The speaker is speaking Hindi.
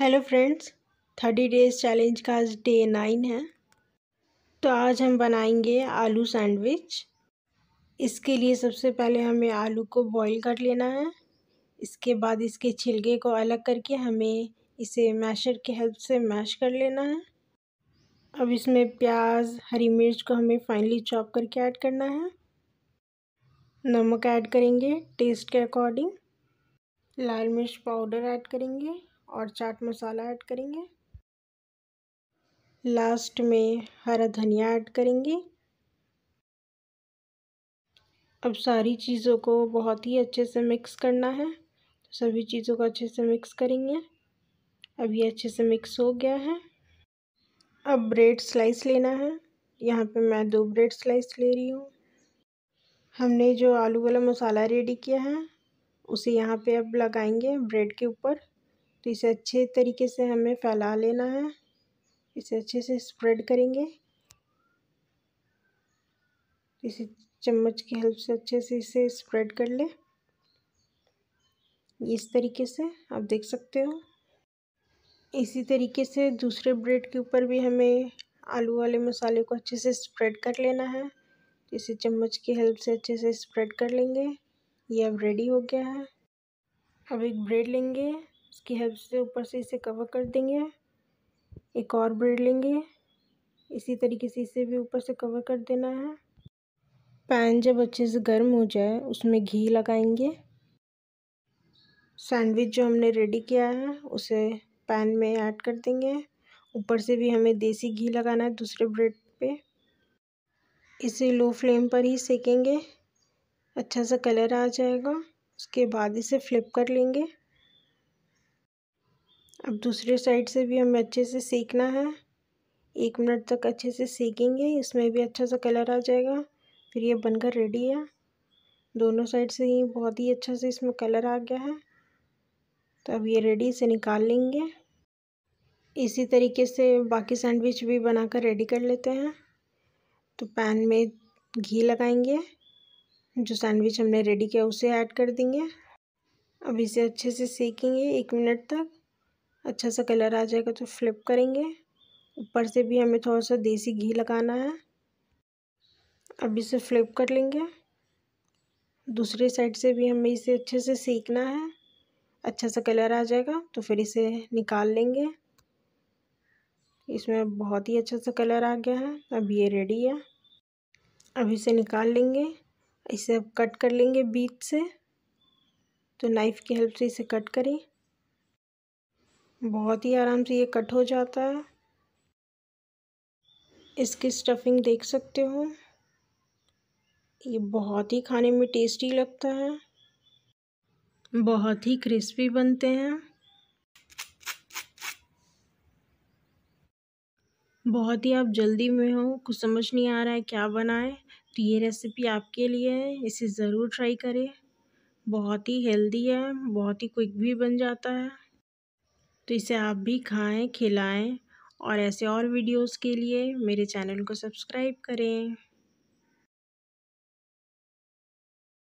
hello friends thirty days challenge का आज डे नाइन है तो आज हम बनाएंगे आलू सैंडविच इसके लिए सबसे पहले हमें आलू को बॉईल कर लेना है इसके बाद इसके छिलके को अलग करके हमें इसे मैशर की हेल्प से मैश कर लेना है अब इसमें प्याज हरी मिर्च को हमें फाइनली चॉप करके ऐड करना है नमक ऐड करेंगे टेस्ट के अकॉर्डिंग लाल मिर्च पाउडर ऐड करेंगे और चाट मसाला ऐड करेंगे लास्ट में हरा धनिया ऐड करेंगे अब सारी चीज़ों को बहुत ही अच्छे से मिक्स करना है तो सभी चीज़ों को अच्छे से मिक्स करेंगे अब ये अच्छे से मिक्स हो गया है अब ब्रेड स्लाइस लेना है यहाँ पे मैं दो ब्रेड स्लाइस ले रही हूँ हमने जो आलू वाला मसाला रेडी किया है उसे यहाँ पे अब लगाएंगे ब्रेड के ऊपर तो इसे अच्छे तरीके से हमें फैला लेना है इसे अच्छे से स्प्रेड करेंगे इसे चम्मच की हेल्प से अच्छे से इसे स्प्रेड कर लें इस तरीके से आप देख सकते हो इसी तरीके से दूसरे ब्रेड के ऊपर भी हमें आलू वाले मसाले को अच्छे से स्प्रेड कर लेना है इसे चम्मच की हेल्प से अच्छे से स्प्रेड कर लेंगे ये अब रेडी हो गया है अब एक ब्रेड लेंगे उसकी हेल्प से ऊपर से इसे कवर कर देंगे एक और ब्रेड लेंगे इसी तरीके से इसे भी ऊपर से कवर कर देना है पैन जब अच्छे से गर्म हो जाए उसमें घी लगाएंगे सैंडविच जो हमने रेडी किया है उसे पैन में ऐड कर देंगे ऊपर से भी हमें देसी घी लगाना है दूसरे ब्रेड पे इसे लो फ्लेम पर ही सेकेंगे अच्छा सा कलर आ जाएगा उसके बाद इसे फ्लिप कर लेंगे अब दूसरे साइड से भी हमें अच्छे से सेकना है एक मिनट तक अच्छे से सेकेंगे इसमें भी अच्छा सा कलर आ जाएगा फिर ये बनकर रेडी है दोनों साइड से ही बहुत ही अच्छा से इसमें कलर आ गया है तो अब ये रेडी से निकाल लेंगे इसी तरीके से बाकी सैंडविच भी बनाकर रेडी कर लेते हैं तो पैन में घी लगाएंगे जो सैंडविच हमने रेडी किया उसे ऐड कर देंगे अब इसे अच्छे से सेकेंगे एक मिनट तक अच्छा सा कलर आ जाएगा तो फ्लिप करेंगे ऊपर से भी हमें थोड़ा सा देसी घी लगाना है अब इसे फ्लिप कर लेंगे दूसरी साइड से भी हमें इसे अच्छे से सेकना है अच्छा सा कलर आ जाएगा तो फिर इसे निकाल लेंगे इसमें बहुत ही अच्छा सा कलर आ गया है अब ये रेडी है अब इसे निकाल लेंगे इसे अब कट कर लेंगे बीच से तो नाइफ़ की हेल्प से इसे कट करें बहुत ही आराम से ये कट हो जाता है इसकी स्टफिंग देख सकते हो ये बहुत ही खाने में टेस्टी लगता है बहुत ही क्रिस्पी बनते हैं बहुत ही आप जल्दी में हो कुछ समझ नहीं आ रहा है क्या बनाएं तो ये रेसिपी आपके लिए है इसे ज़रूर ट्राई करें बहुत ही हेल्दी है बहुत ही क्विक भी बन जाता है तो इसे आप भी खाएं खिलाएं और ऐसे और वीडियोस के लिए मेरे चैनल को सब्सक्राइब करें